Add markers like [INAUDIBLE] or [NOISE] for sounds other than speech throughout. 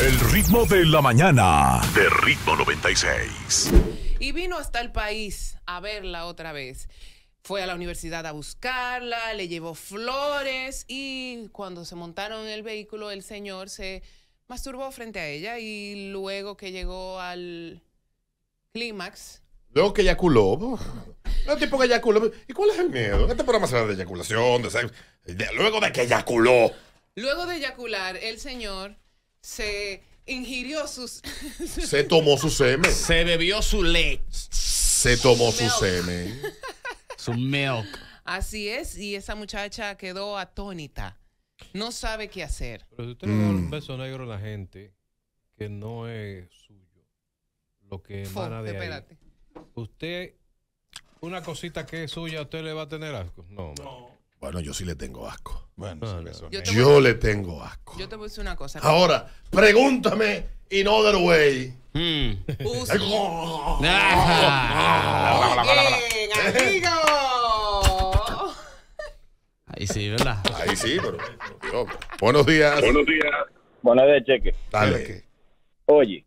El ritmo de la mañana. De ritmo 96. Y vino hasta el país a verla otra vez. Fue a la universidad a buscarla, le llevó flores y cuando se montaron en el vehículo el señor se masturbó frente a ella y luego que llegó al clímax. Luego que eyaculó. No tipo que eyaculó. ¿Y cuál es el miedo? Este programa se va de eyaculación, Luego de que eyaculó. Luego de eyacular, el señor se ingirió sus. [LAUGHS] se tomó su semen. Se bebió su leche. Se tomó su, seme. semen. [LAUGHS] su milk. Así es, y esa muchacha quedó atónita. No sabe qué hacer. Pero si usted le da un mm. beso negro a la gente que no es suyo, lo que emana de espérate. Usted, una cosita que es suya, ¿usted le va a tener asco? No, no. Bueno, yo sí le tengo asco. Bueno, ah, Yo, le tengo asco. Yo te voy a decir una cosa. Ahora, pregúntame in other way. Hmm. Ah. Bien, [LAUGHS] amigo. Ahí sí, ¿verdad? Ahí sí, pero. buenos días. Buenos días. Buenas días, Cheque. Dale. Cheque. Eh, oye,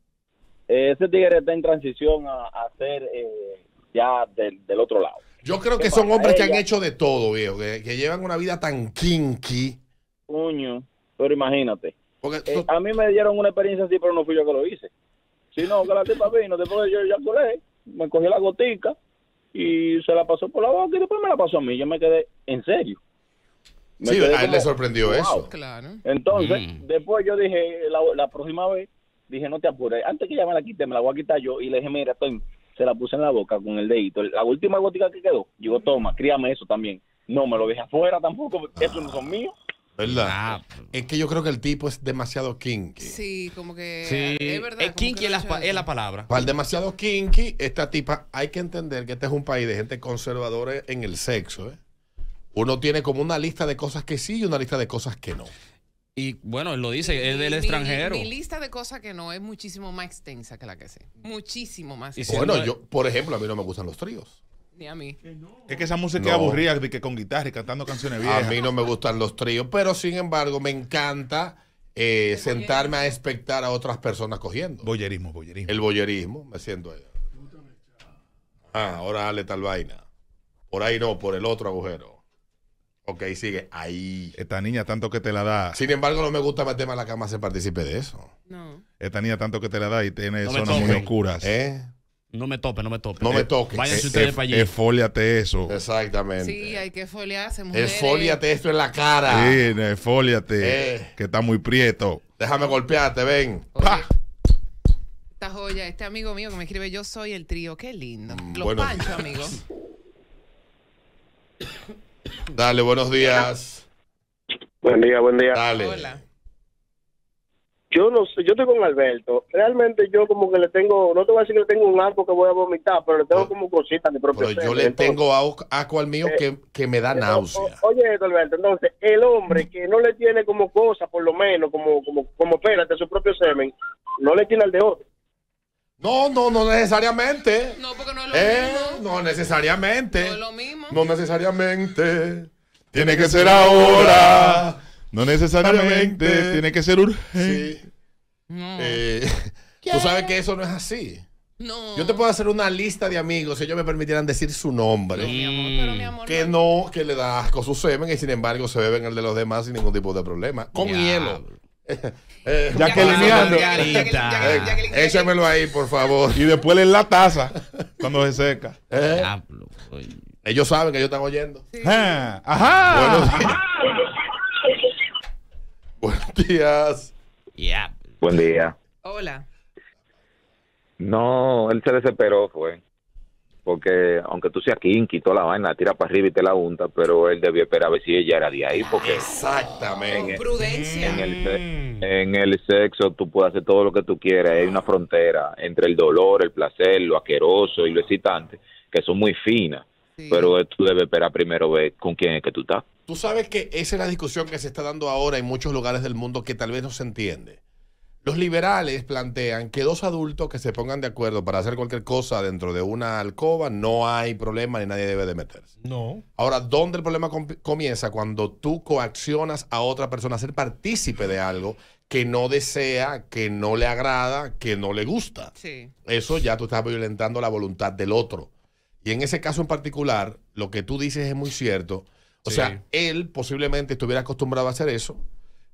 ese tigre está en transición a, a ser eh, ya del, del otro lado. Yo creo que son hombres que han hecho de todo, viejo, que, llevan una vida tan kinky. Coño, pero imagínate. Eh, a mí me dieron una experiencia así, pero no fui yo que lo hice. Si no, que la tipa vino, después yo ya colé, me cogí la gotica y se la pasó por la boca y después me la pasó a mí. Yo me quedé en serio. sí, a él le sorprendió eso. Claro. Entonces, mm. después yo dije, la, próxima vez, dije, no te apures, antes que ella me la quite, me la voy a quitar yo. Y le dije, mira, estoy, se la puse en la boca con el dedito. La última gotica que quedó, digo, toma, críame eso también. No me lo dejé afuera tampoco, esos no son míos. ¿Verdad? Ah, pues. es que yo creo que el tipo es demasiado kinky. Sí, como que. Eh, es verdad. Es kinky es la, palabra. Para el demasiado kinky, esta tipa, hay que entender que este es un país de gente conservadora en el sexo. ¿eh? Uno tiene como una lista de cosas que sí y una lista de cosas que no. Y bueno, él lo dice, es del extranjero. Mi, lista de cosas que no es muchísimo más extensa que la que sé. Muchísimo más. Y bueno, yo, por ejemplo, a mí no me gustan los tríos. Ni a mí. Es que esa música no. aburrida que con guitarra y cantando canciones viejas. A mí no me gustan los tríos, pero sin embargo me encanta eh, sentarme a expectar a otras personas cogiendo. El bollerismo me siento ahí. Ah, ahora dale tal vaina. Por ahí no, por el otro agujero. Ok, sigue. Ahí. Esta niña, tanto que te la da. Sin embargo, no me gusta meterme a la cama se participe de eso. No. Esta niña, tanto que te la da y tiene zonas muy oscuras. ¿Eh? No me tope, no me tope. No me eh, toque. Váyanse eh, ustedes para eso. Exactamente. Sí, hay que esfoliarse, mujeres. Esfoliate esto en la cara. Sí, esfoliate. Que está muy prieto. Déjame golpearte, ven. Esta joya, este amigo mío que me escribe, yo soy el trío. Qué lindo. Los pancho, amigos. [LAUGHS] Dale, buenos días. Buen día, buen día. Hola. Yo no sé, yo estoy con Alberto. Realmente yo como que le tengo, no te voy a decir que le tengo un arco que voy a vomitar, pero le tengo como cosita a propio yo le tengo asco al mío eh, que, me da eh, náusea. oye, Alberto, entonces el hombre que no le tiene como cosa, por lo menos, como como como su propio semen, no le tiene al de otro. No, no, no necesariamente. No, porque no es lo eh, mismo. No necesariamente. No es lo mismo. No necesariamente. Tiene que ser ahora. No necesariamente. Tiene que ser urgente. Eh, tú sabes que eso no es así. No. Yo te puedo hacer una lista de amigos si ellos me permitieran decir su nombre. mi amor, pero mi amor, que no, que le da asco su semen y sin embargo se beben el de los demás sin ningún tipo de problema. Con hielo. Eh, ya que échamelo ahí, por favor. Y después en la taza cuando se seca. [LAUGHS] Eh. Ellos saben que ellos están oyendo. Eh, ajá. [LAUGHS] Buenos días. Buen día. Hola. No, él se desesperó, fue porque aunque tú seas kinky toda la vaina, tira para arriba y te la unta, pero él debe esperar a ver si ella era de ahí, porque exactamente en, prudencia. Mm. En, el, sexo tú puedes hacer todo lo que tú quieras, hay una frontera entre el dolor, el placer, lo aqueroso y lo excitante, que son muy finas, pero tú debes esperar primero ver con quién es que tú estás. Tú sabes que esa es la discusión que se está dando ahora en muchos lugares del mundo que tal vez no se entiende. Los liberales plantean que dos adultos que se pongan de acuerdo para hacer cualquier cosa dentro de una alcoba no hay problema ni nadie debe de meterse. No. Ahora, ¿dónde el problema comienza? Cuando tú coaccionas a otra persona a ser partícipe de algo que no desea, que no le agrada, que no le gusta. Sí. Eso ya tú estás violentando la voluntad del otro. Y en ese caso en particular, lo que tú dices es muy cierto. O sea, él posiblemente estuviera acostumbrado a hacer eso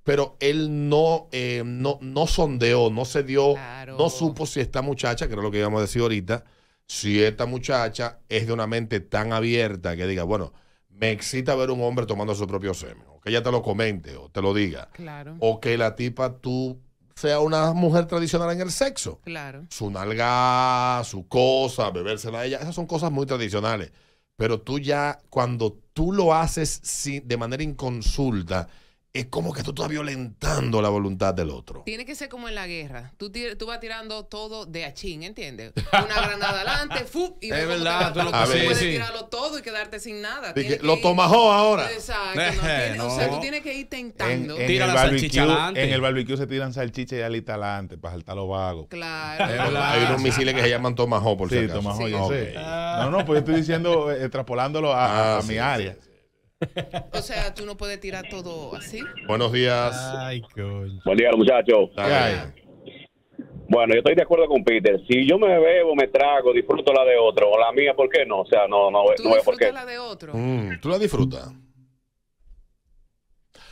pero él no, eh, no, no sondeó, no se dio, no supo si esta muchacha, que era lo que íbamos a decir ahorita, si esta muchacha es de una mente tan abierta que diga, bueno, me excita ver un hombre tomando su propio semen, o que ella te lo comente o te lo diga, claro. o que la tipa tú sea una mujer tradicional en el sexo. Claro. Su nalga, su cosa, bebérsela a ella, esas son cosas muy tradicionales. Pero tú ya, cuando tú lo haces de manera inconsulta, es como que tú estás violentando la voluntad del otro. Tiene que ser como en la guerra. Tú, tú vas tirando todo de achín, ¿entiendes? Una granada adelante, fup Y es verdad, tú lo que puedes tirarlo todo y quedarte sin nada. lo tomajó ahora. Exacto. [LAUGHS] O sea, tú tienes que ir tentando. En, Tira el la salchicha En el barbecue se tiran salchichas y alita adelante para saltar los vagos. Claro. Hay unos misiles que se llaman tomajó, por si acaso. sí, tomajó, yo sé. No, no, pues yo estoy diciendo, eh, extrapolándolo a, a ah, mi área. O sea, tú no puedes tirar todo así. Buenos días. Ay, coño. Buen día, muchachos. Bueno, yo estoy de acuerdo con Peter. Si yo me bebo, me trago, disfruto la de otro o la mía, ¿por qué no? O sea, no, no, no por qué. la de otro. Mm, ¿Tú la disfrutas?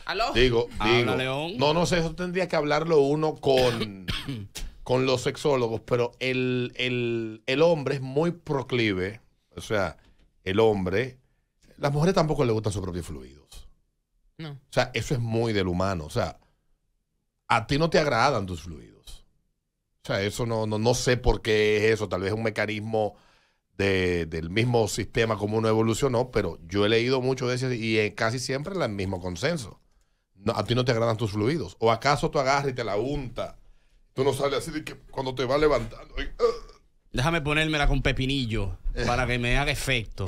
¿Aló? Digo, digo. León. No, no sé, eso tendría que hablarlo uno con, [COUGHS] con los sexólogos, pero el, el, el hombre es muy proclive, o sea, el hombre las mujeres tampoco les gustan sus propios fluidos. No. O sea, eso es muy del humano. O sea, a ti no te agradan tus fluidos. O sea, eso no, sé por qué es eso. Tal vez es un mecanismo del mismo sistema como uno evolucionó, pero yo he leído mucho de y casi siempre en el mismo consenso. a ti no te agradan tus fluidos. ¿O acaso tú agarras y te la unta? Tú no sales así de que cuando te va levantando. ¡ah! Déjame ponérmela con pepinillo eh. para que me haga efecto.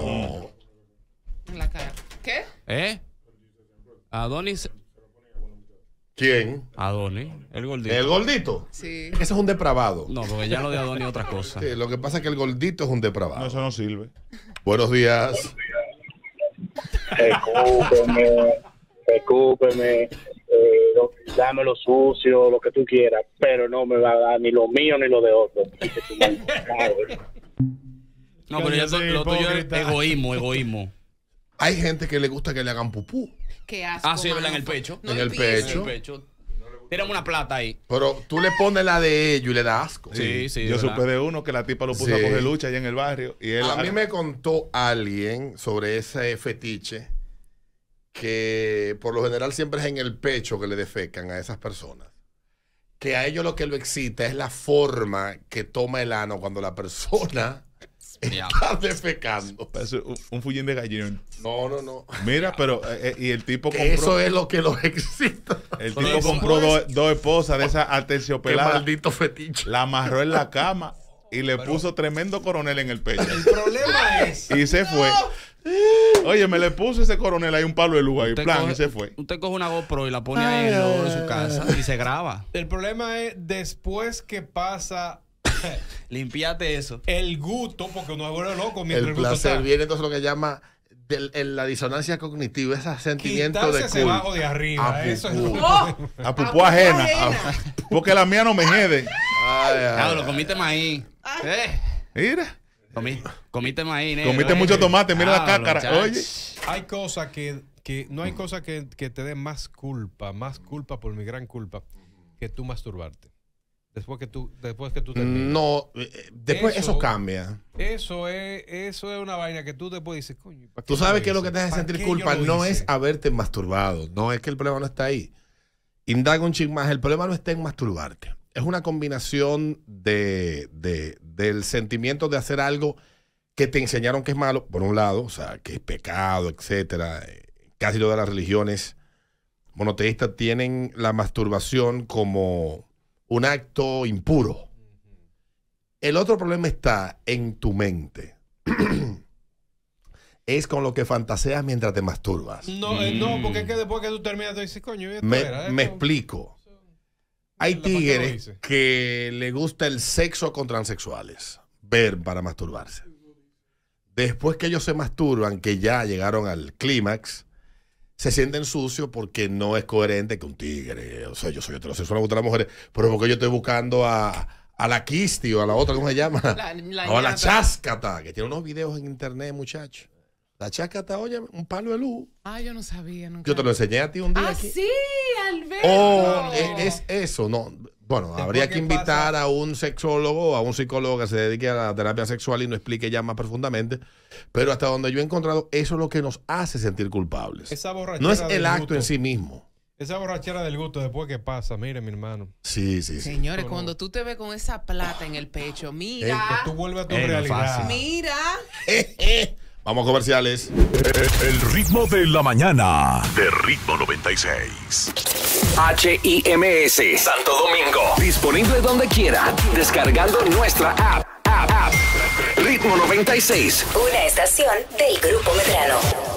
¿Qué? ¿Eh? Adonis. ¿Quién? Adonis, el gordito. ¿El Sí. Ese es un depravado. No, porque ya lo de Adonis otra cosa. lo que pasa es que el gordito es un depravado. eso no sirve. Buenos días. Escúpeme, escúpeme, eh, dame lo sucio, lo que tú quieras, pero no me va a dar ni lo mío ni lo de otro. [LAUGHS] no, pero ya lo tuyo es egoísmo, egoísmo. Hay gente que le gusta que le hagan pupú. Qué asco. Ah, sí, En el pecho. en, el pecho. en el pecho. una plata ahí. Pero tú le pones la de ellos y le da asco. Sí, sí. Yo supe de uno que la tipa lo puso a coger lucha allá en el barrio. Y a mí me contó alguien sobre ese fetiche que por lo general siempre es en el pecho que le defecan a esas personas. Que a ellos lo que lo excita es la forma que toma el ano cuando la persona [LAUGHS] Estás Un, un fullín de gallón. No, no, no. Mira, pero. Eh, eh, y el tipo compró. Eso es lo que los excita. El tipo compró dos, esposas de esa aterciopelada. maldito fetiche. La amarró en la [LAUGHS] cama y le puso tremendo coronel en el pecho. El problema es. Y se fue. Oye, me le puso ese coronel ahí un palo de luz ahí, plan, y se fue. Usted coge una GoPro y la pone ahí en su casa y se graba. El problema es después que pasa [LAUGHS] Limpiate eso. El gusto, porque uno es vuelve loco mientras el, placer el gusto viene entonces lo que llama la disonancia cognitiva, ese sentimiento de arriba, ah, eso es oh. a ah, pupú ajena, ah, porque la mía no me jede. Claro, lo comiste maíz. Eh. Mira. comiste maíz, Comiste eh. mucho tomate, mira la cácara. Oye. Hay cosas que, no hay cosa que, que te dé más culpa, más culpa por mi gran culpa, que tú masturbarte. Después que tú, después que tú No, eh, después eso, cambia. Eso es, eso es una vaina que tú después dices, coño. Tú sabes que lo que te hace sentir culpa no es haberte masturbado, no es que el problema no está ahí. Indaga un ching más, el problema no está en masturbarte. Es una combinación de, de, del sentimiento de hacer algo que te enseñaron que es malo, por un lado, o sea, que es pecado, etcétera. Casi todas las religiones monoteístas tienen la masturbación como un acto impuro. El otro problema está en tu mente. [CLEARS THROAT] es con lo que fantaseas mientras te masturbas. No, eh, no porque es que después que tú terminas, tú dices, coño, me, me explico. Hay tigres que le gusta el sexo con transexuales, ver para masturbarse. Después que ellos se masturban, que ya llegaron al clímax, se sienten sucios porque no es coherente que un tigre, o sea, yo soy heterosexual, me gustan las mujeres, pero porque yo estoy buscando a, a la Kisti o a la otra, ¿cómo se llama? o a la Cháscata, que tiene unos videos en internet, muchachos. La chascata oye, un palo de luz. Ah, yo no sabía nunca. Yo te lo enseñé a ti un día. Ah, sí, Alberto. Oh, e- es, eso, no. Bueno, habría que invitar a un sexólogo, a un psicólogo que se dedique a la terapia sexual y nos explique ya más profundamente. Pero hasta donde yo he encontrado, eso es lo que nos hace sentir culpables. no es el acto en sí mismo. Esa borrachera del gusto después que pasa, mire mi hermano. Sí, sí, Señores, cuando tú te ves con esa plata en el pecho, mira. tú vuelves a tu realidad. mira. Eh, eh. Vamos comerciales. El ritmo de la mañana. De ritmo 96. HIMS Santo Domingo. Disponible donde quiera. Descargando nuestra app. app, app. Ritmo 96. Una estación del Grupo Medrano.